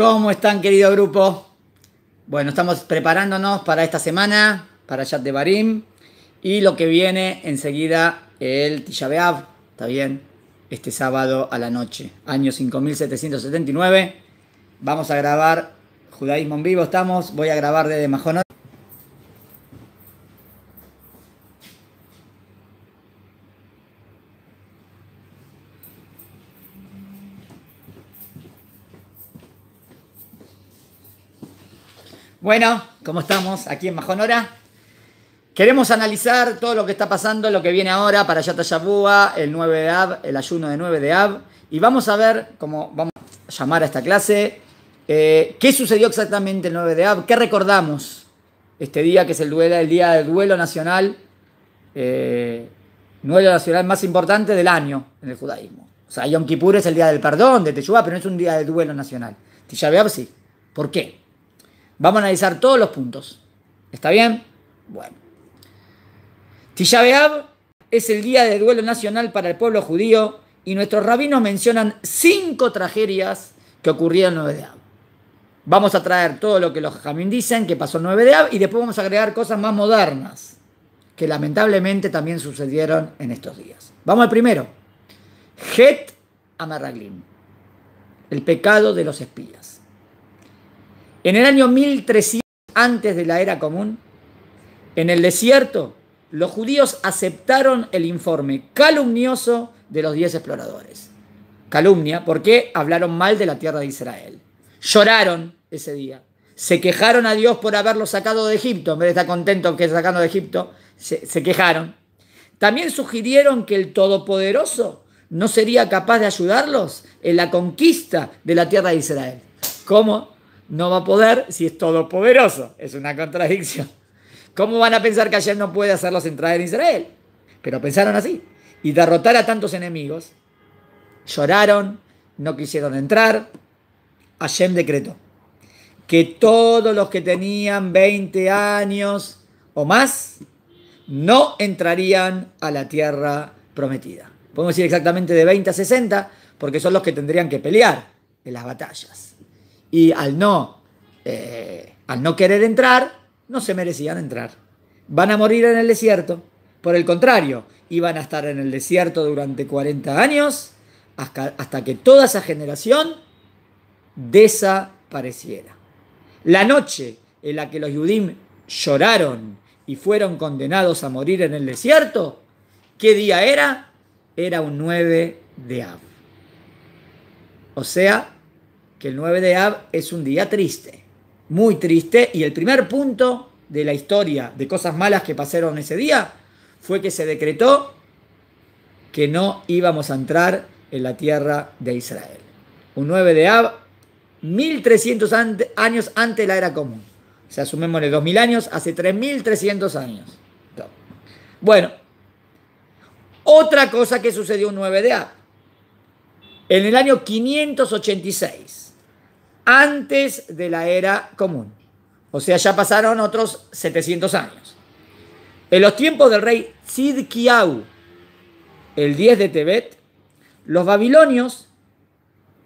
¿Cómo están, querido grupo? Bueno, estamos preparándonos para esta semana, para Yat de Barim, y lo que viene enseguida el Tisha B'Av, ¿está bien? Este sábado a la noche, año 5779. Vamos a grabar Judaísmo en vivo, estamos. Voy a grabar desde Majonot. Bueno, ¿cómo estamos aquí en Majonora? Queremos analizar todo lo que está pasando, lo que viene ahora para Yatayabúa, el 9 de Ab, el ayuno de 9 de Ab. Y vamos a ver cómo vamos a llamar a esta clase. Eh, ¿Qué sucedió exactamente el 9 de Ab? ¿Qué recordamos este día que es el, duelo, el día del duelo nacional? Eh, duelo nacional más importante del año en el judaísmo. O sea, Yom Kippur es el día del perdón de Teshuvah, pero no es un día de duelo nacional. Tisha sí. ¿Por qué? Vamos a analizar todos los puntos. ¿Está bien? Bueno. Tishabeab es el día de duelo nacional para el pueblo judío y nuestros rabinos mencionan cinco tragedias que ocurrieron en 9 de Ab. Vamos a traer todo lo que los jamín dicen que pasó en 9 de Ab y después vamos a agregar cosas más modernas que lamentablemente también sucedieron en estos días. Vamos al primero. Het Amarraglim. El pecado de los espías. En el año 1300, antes de la era común, en el desierto, los judíos aceptaron el informe calumnioso de los diez exploradores. Calumnia, porque hablaron mal de la tierra de Israel. Lloraron ese día. Se quejaron a Dios por haberlo sacado de Egipto. En vez de estar contento que sacando de Egipto, se quejaron. También sugirieron que el Todopoderoso no sería capaz de ayudarlos en la conquista de la tierra de Israel. ¿Cómo? no va a poder si es todopoderoso. Es una contradicción. ¿Cómo van a pensar que Hashem no puede hacerlos entrar en Israel? Pero pensaron así. Y derrotar a tantos enemigos, lloraron, no quisieron entrar. Hashem decretó que todos los que tenían 20 años o más no entrarían a la tierra prometida. Podemos decir exactamente de 20 a 60, porque son los que tendrían que pelear en las batallas y al no, eh, al no querer entrar, no se merecían entrar. Van a morir en el desierto. Por el contrario, iban a estar en el desierto durante 40 años hasta, hasta que toda esa generación desapareciera. La noche en la que los Yudim lloraron y fueron condenados a morir en el desierto, ¿qué día era? Era un 9 de Av. O sea, que el 9 de Ab es un día triste, muy triste, y el primer punto de la historia de cosas malas que pasaron ese día fue que se decretó que no íbamos a entrar en la tierra de Israel. Un 9 de Ab, 1300 años antes de la era común. O sea, sumémosle 2000 años, hace 3300 años. Bueno, otra cosa que sucedió un 9 de Ab. En el año 586, antes de la era común. O sea, ya pasaron otros 700 años. En los tiempos del rey Sidkiau, el 10 de Tebet, los babilonios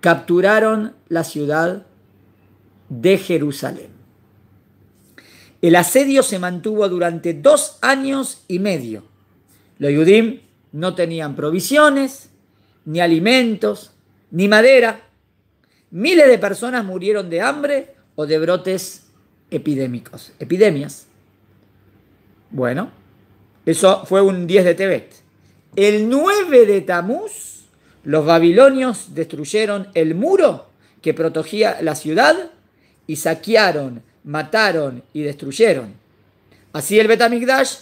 capturaron la ciudad de Jerusalén. El asedio se mantuvo durante dos años y medio. Los Yudim no tenían provisiones, ni alimentos, ni madera. Miles de personas murieron de hambre o de brotes epidémicos, epidemias. Bueno, eso fue un 10 de Tebet. El 9 de Tamuz, los babilonios destruyeron el muro que protegía la ciudad y saquearon, mataron y destruyeron. Así el Betamigdash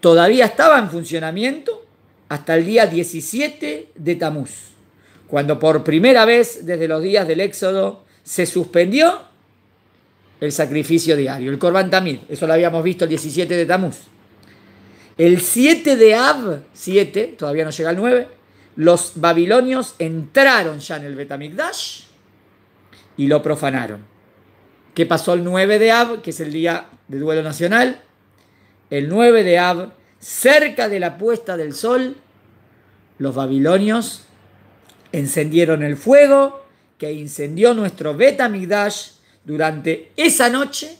todavía estaba en funcionamiento hasta el día 17 de Tamuz cuando por primera vez desde los días del Éxodo se suspendió el sacrificio diario, el Corban Tamid, eso lo habíamos visto el 17 de Tamuz. El 7 de Ab, 7, todavía no llega el 9, los babilonios entraron ya en el Betamigdash y lo profanaron. ¿Qué pasó el 9 de Ab, que es el día de duelo nacional? El 9 de Ab, cerca de la puesta del sol, los babilonios encendieron el fuego que incendió nuestro Betamigdash durante esa noche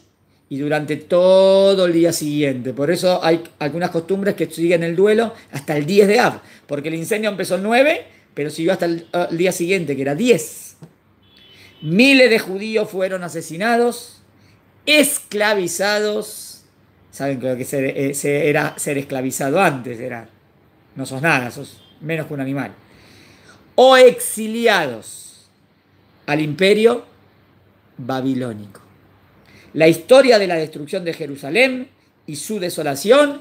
y durante todo el día siguiente. Por eso hay algunas costumbres que siguen el duelo hasta el 10 de Av, porque el incendio empezó el 9, pero siguió hasta eh, el, día siguiente, que era 10. Miles de judíos fueron asesinados, esclavizados. Saben que eh, era ser esclavizado antes, era no sos nada, sos menos que un animal o exiliados al imperio babilónico. La historia de la destrucción de Jerusalén y su desolación,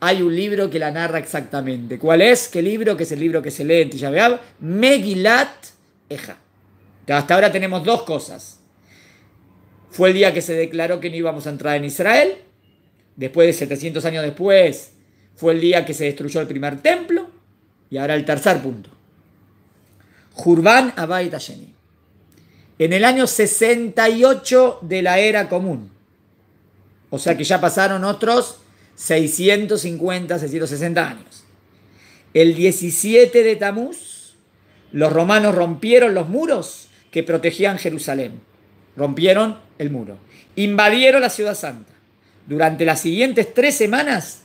hay un libro que la narra exactamente. ¿Cuál es? ¿Qué libro? Que es el libro que se lee en Tishabeab, Megilat Eja. Hasta ahora tenemos dos cosas. Fue el día que se declaró que no íbamos a entrar en Israel. Después de 700 años después, fue el día que se destruyó el primer templo. Y ahora el tercer punto. Jurban Abay En el año 68 de la era común. O sea que ya pasaron otros 650, 660 años. El 17 de Tamuz, los romanos rompieron los muros que protegían Jerusalén. Rompieron el muro. Invadieron la ciudad santa. Durante las siguientes tres semanas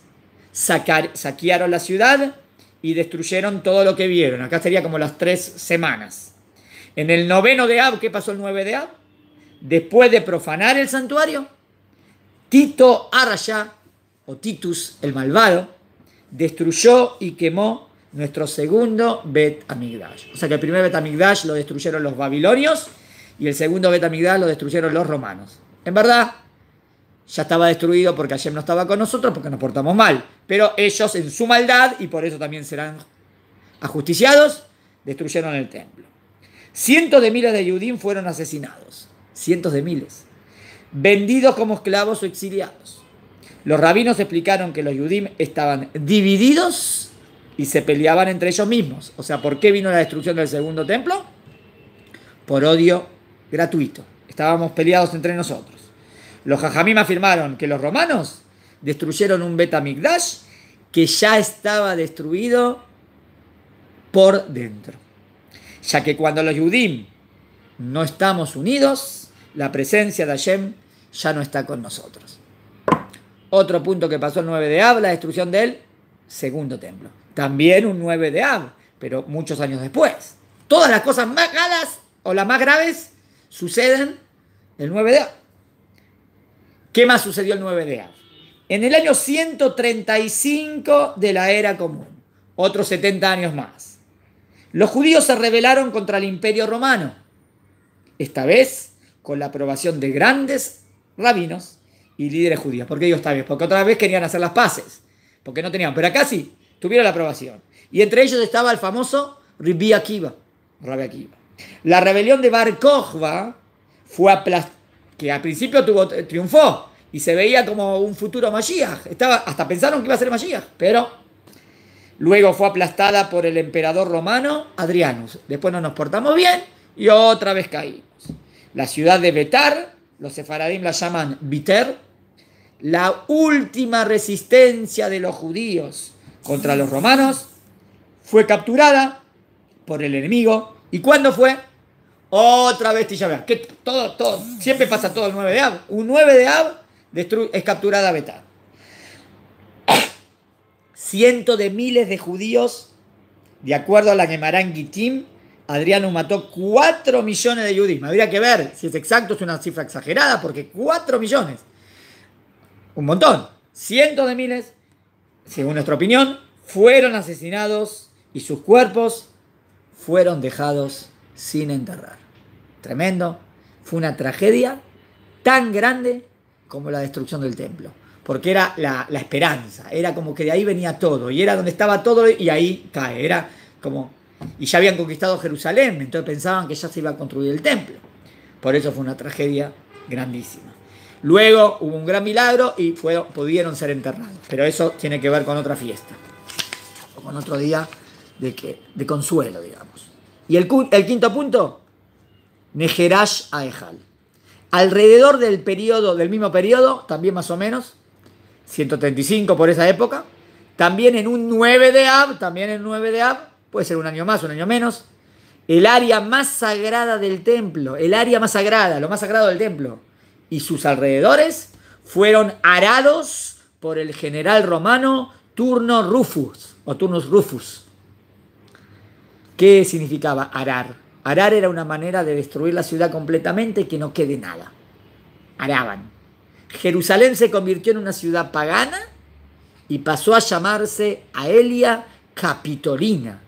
saquearon la ciudad, y destruyeron todo lo que vieron. Acá sería como las tres semanas. En el noveno de Ab, ¿qué pasó el nueve de Ab? Después de profanar el santuario, Tito Arraya, o Titus el malvado, destruyó y quemó nuestro segundo Bet Amigdash. O sea que el primer Bet Amigdash lo destruyeron los babilonios y el segundo Bet Amigdash lo destruyeron los romanos. En verdad, ya estaba destruido porque Hashem no estaba con nosotros porque nos portamos mal. Pero ellos en su maldad, y por eso también serán ajusticiados, destruyeron el templo. Cientos de miles de Yudim fueron asesinados. Cientos de miles. Vendidos como esclavos o exiliados. Los rabinos explicaron que los Yudim estaban divididos y se peleaban entre ellos mismos. O sea, ¿por qué vino la destrucción del segundo templo? Por odio gratuito. Estábamos peleados entre nosotros. Los jajamim afirmaron que los romanos destruyeron un Betamigdash que ya estaba destruido por dentro. Ya que cuando los Yudim no estamos unidos, la presencia de Hashem ya no está con nosotros. Otro punto que pasó el 9 de Ab, la destrucción del segundo templo. También un 9 de Ab, pero muchos años después. Todas las cosas más malas o las más graves suceden el 9 de Ab. ¿Qué más sucedió el 9 de Av? En el año 135 de la era común, otros 70 años más, los judíos se rebelaron contra el imperio romano, esta vez con la aprobación de grandes rabinos y líderes judíos. ¿Por qué ellos también? Porque otra vez querían hacer las paces, porque no tenían, pero acá sí, tuvieron la aprobación. Y entre ellos estaba el famoso Rabbi Akiva. Rabbi Akiva. La rebelión de Bar Kochba fue aplastada que al principio tuvo, triunfó y se veía como un futuro Mashiach. Estaba, hasta pensaron que iba a ser Mashiach, pero luego fue aplastada por el emperador romano Adrianus. Después no nos portamos bien y otra vez caímos. La ciudad de Betar, los sefaradim la llaman Biter, la última resistencia de los judíos contra los romanos, fue capturada por el enemigo. ¿Y cuándo fue? Otra vez vean, Que todo, todo, siempre pasa todo el 9 de Av. Un 9 de Av es capturada beta. Cientos de miles de judíos, de acuerdo a la Gemarangi Team, Adriano mató 4 millones de judíos. Habría que ver si es exacto, es una cifra exagerada, porque 4 millones. Un montón. Cientos de miles, según nuestra opinión, fueron asesinados y sus cuerpos fueron dejados sin enterrar. Tremendo. Fue una tragedia tan grande como la destrucción del templo. Porque era la, esperanza, era como que de ahí venía todo, y era donde estaba todo y ahí cae, era como... Y ya habían conquistado Jerusalén, entonces pensaban que ya se iba a construir el templo. Por eso fue una tragedia grandísima. Luego hubo un gran milagro y pudieron ser enterrados. Pero eso tiene que ver con otra fiesta, o con otro día de, que, de consuelo, digamos. Y el quinto punto, Neherash Aejal. Alrededor del periodo, del mismo periodo, también más o menos, 135 por esa época, también en un 9 de Ab, también en 9 de Ab, puede ser un año más, un año menos, el área más sagrada del templo, el área más sagrada, lo más sagrado del templo, y sus alrededores fueron arados por el general romano Turno Rufus, o Turnus Rufus. ¿Qué significaba arar? Arar era una manera de destruir la ciudad completamente y que no quede nada. Araban. Jerusalén se convirtió en una ciudad pagana y pasó a llamarse Aelia Capitolina.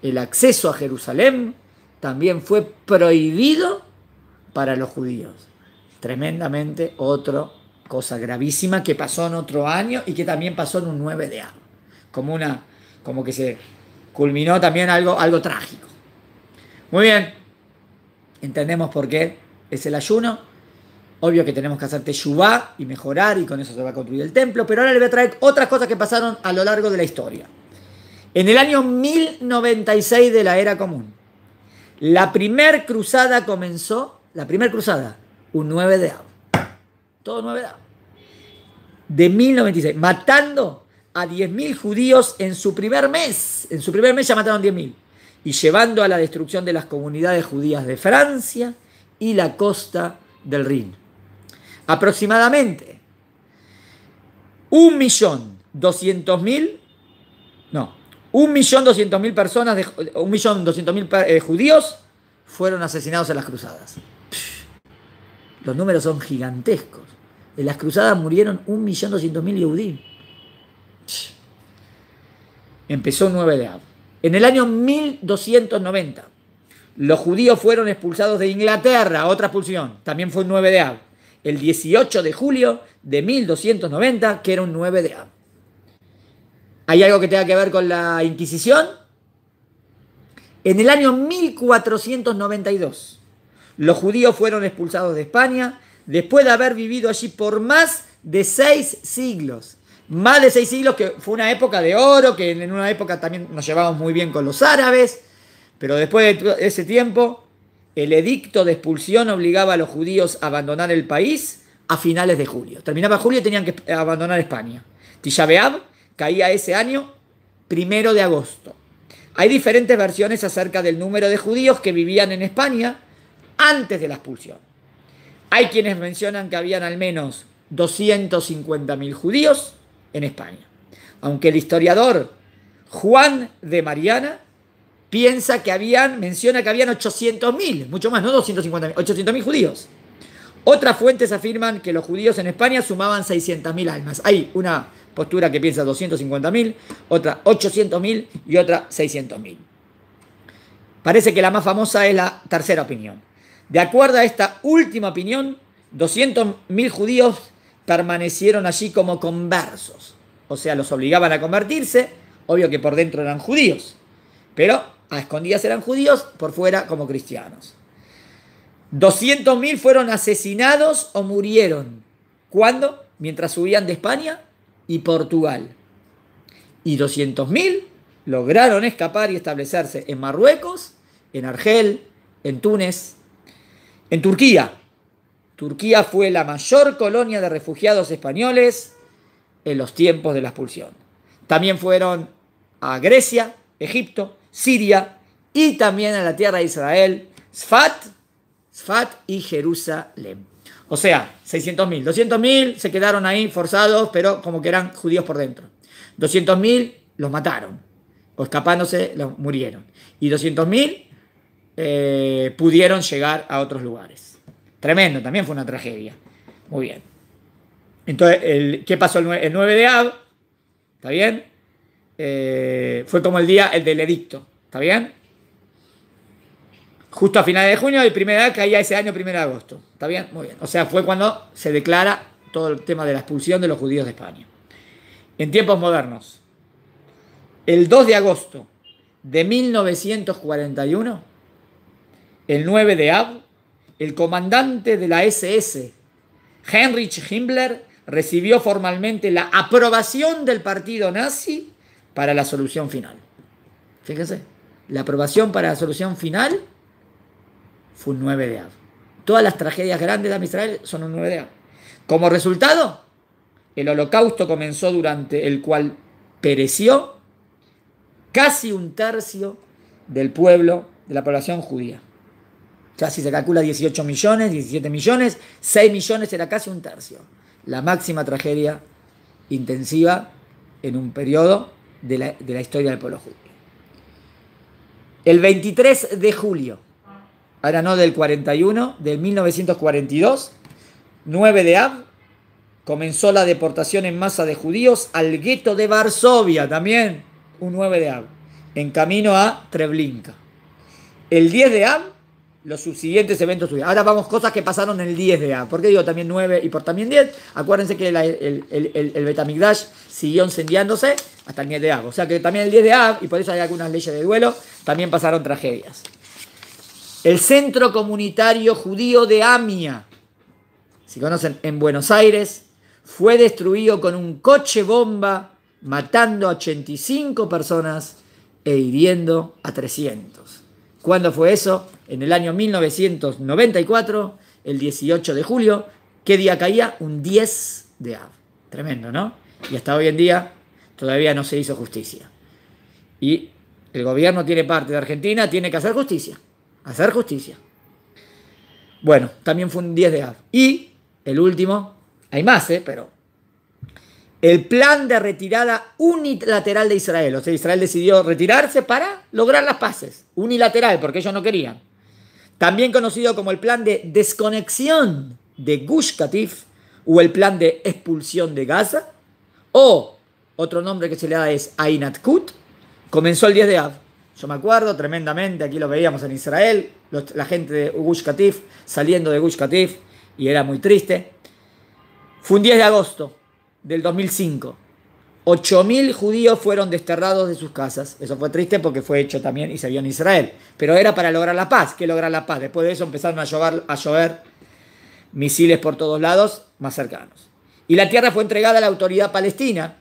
El acceso a Jerusalén también fue prohibido para los judíos. Tremendamente otra cosa gravísima que pasó en otro año y que también pasó en un 9 de año, Como, una, como que se culminó también algo, algo trágico. Muy bien, entendemos por qué es el ayuno. Obvio que tenemos que hacer teshuva y mejorar y con eso se va a construir el templo, pero ahora les voy a traer otras cosas que pasaron a lo largo de la historia. En el año 1096 de la era común, la primera cruzada comenzó, la primera cruzada, un 9 de abril. Todo 9 de abril. De 1096, matando a 10.000 judíos en su primer mes. En su primer mes ya mataron 10.000 y llevando a la destrucción de las comunidades judías de Francia y la costa del Rin. Aproximadamente 1.200.000, no, 1.200.000 personas, 1.200.000 eh, judíos fueron asesinados en las cruzadas. los números son gigantescos. En las cruzadas murieron 1.200.000 judíos. Empezó 9 de abril. En el año 1290, los judíos fueron expulsados de Inglaterra, otra expulsión, también fue un 9 de abril. El 18 de julio de 1290, que era un 9 de abril. ¿Hay algo que tenga que ver con la Inquisición? En el año 1492, los judíos fueron expulsados de España después de haber vivido allí por más de seis siglos más de seis siglos, que fue una época de oro, que en una época también nos llevamos muy bien con los árabes, pero después de ese tiempo, el edicto de expulsión obligaba a los judíos a abandonar el país a finales de julio. Terminaba julio y tenían que abandonar España. Tishabeab caía ese año, primero de agosto. Hay diferentes versiones acerca del número de judíos que vivían en España antes de la expulsión. Hay quienes mencionan que habían al menos 250.000 judíos, en España. Aunque el historiador Juan de Mariana piensa que habían, menciona que habían 800.000, mucho más, no 250.000, 800.000 judíos. Otras fuentes afirman que los judíos en España sumaban 600.000 almas. Hay una postura que piensa 250.000, otra 800.000 y otra 600.000. Parece que la más famosa es la tercera opinión. De acuerdo a esta última opinión, 200.000 judíos permanecieron allí como conversos. O sea, los obligaban a convertirse, obvio que por dentro eran judíos, pero a escondidas eran judíos, por fuera como cristianos. 200.000 fueron asesinados o murieron. ¿Cuándo? Mientras subían de España y Portugal. Y 200.000 lograron escapar y establecerse en Marruecos, en Argel, en Túnez, en Turquía, Turquía fue la mayor colonia de refugiados españoles en los tiempos de la expulsión. También fueron a Grecia, Egipto, Siria y también a la tierra de Israel, Sfat, Sfat y Jerusalén. O sea, 600.000. 200.000 se quedaron ahí forzados, pero como que eran judíos por dentro. 200.000 los mataron, o escapándose los murieron. Y 200.000 eh, pudieron llegar a otros lugares. Tremendo, también fue una tragedia. Muy bien. Entonces, ¿qué pasó el 9, de Ab? ¿Está bien? Eh, fue como el día el del edicto. ¿Está bien? Justo a finales de junio, el primer edad caía ese año, primero de agosto. ¿Está bien? Muy bien. O sea, fue cuando se declara todo el tema de la expulsión de los judíos de España. En tiempos modernos, el 2 de agosto de 1941, el 9 de abril, el comandante de la SS, Heinrich Himmler, recibió formalmente la aprobación del partido nazi para la solución final. Fíjense, la aprobación para la solución final fue un 9 de A. Todas las tragedias grandes de Israel son un 9 de A. Como resultado, el holocausto comenzó durante el cual pereció casi un tercio del pueblo, de la población judía. Casi se calcula 18 millones, 17 millones, 6 millones era casi un tercio. La máxima tragedia intensiva en un periodo de la, de la historia del pueblo judío. El 23 de julio, ahora no del 41, de 1942, 9 de Av, comenzó la deportación en masa de judíos al gueto de Varsovia, también un 9 de Av, en camino a Treblinka. El 10 de Av, los subsiguientes eventos Ahora vamos cosas que pasaron el 10 de A. ¿Por qué digo también 9 y por también 10? Acuérdense que el, el, Betamigdash siguió incendiándose hasta el 10 de A. O sea que también el 10 de A, y por eso hay algunas leyes de duelo, también pasaron tragedias. El Centro Comunitario Judío de Amia, si conocen, en Buenos Aires, fue destruido con un coche bomba, matando a 85 personas e hiriendo a 300. ¿Cuándo fue eso? En el año 1994, el 18 de julio. ¿Qué día caía? Un 10 de Av. Tremendo, ¿no? Y hasta hoy en día todavía no se hizo justicia. Y el gobierno tiene parte de Argentina, tiene que hacer justicia. Hacer justicia. Bueno, también fue un 10 de Av. Y el último, hay más, ¿eh? pero el plan de retirada unilateral de Israel. O sea, Israel decidió retirarse para lograr las paces. Unilateral, porque ellos no querían. También conocido como el plan de desconexión de Gush Katif o el plan de expulsión de Gaza. O otro nombre que se le da es Ainat Kut. Comenzó el 10 de Av. Yo me acuerdo tremendamente, aquí lo veíamos en Israel, la gente de Gush Katif saliendo de Gush Katif y era muy triste. Fue un 10 de agosto del 2005. 8.000 judíos fueron desterrados de sus casas. Eso fue triste porque fue hecho también y se vio en Israel. Pero era para lograr la paz. que lograr la paz? Después de eso empezaron a llover, a llover misiles por todos lados más cercanos. Y la tierra fue entregada a la autoridad palestina.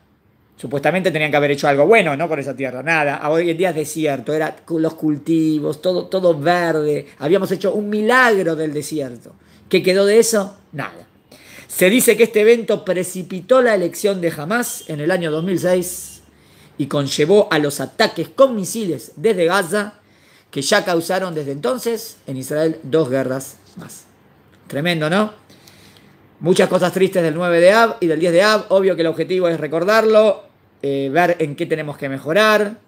Supuestamente tenían que haber hecho algo bueno, ¿no? Con esa tierra, nada. Hoy en día es desierto, era los cultivos, todo, todo verde. Habíamos hecho un milagro del desierto. ¿Qué quedó de eso? Nada. Se dice que este evento precipitó la elección de Hamas en el año 2006 y conllevó a los ataques con misiles desde Gaza, que ya causaron desde entonces en Israel dos guerras más. Tremendo, ¿no? Muchas cosas tristes del 9 de Ab y del 10 de Ab. Obvio que el objetivo es recordarlo, eh, ver en qué tenemos que mejorar,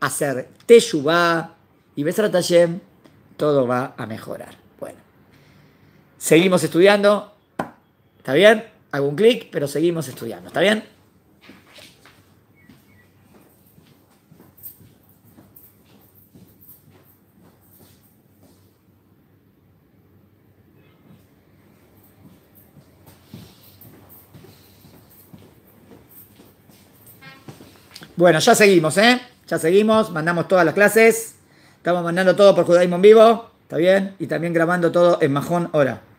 hacer Teshuvah y Besar Hashem, todo va a mejorar. Bueno, seguimos estudiando. ¿Está bien? Hago un clic, pero seguimos estudiando. ¿Está bien? Bueno, ya seguimos, ¿eh? Ya seguimos, mandamos todas las clases. Estamos mandando todo por Judaísmo en vivo, ¿está bien? Y también grabando todo en Majón ahora.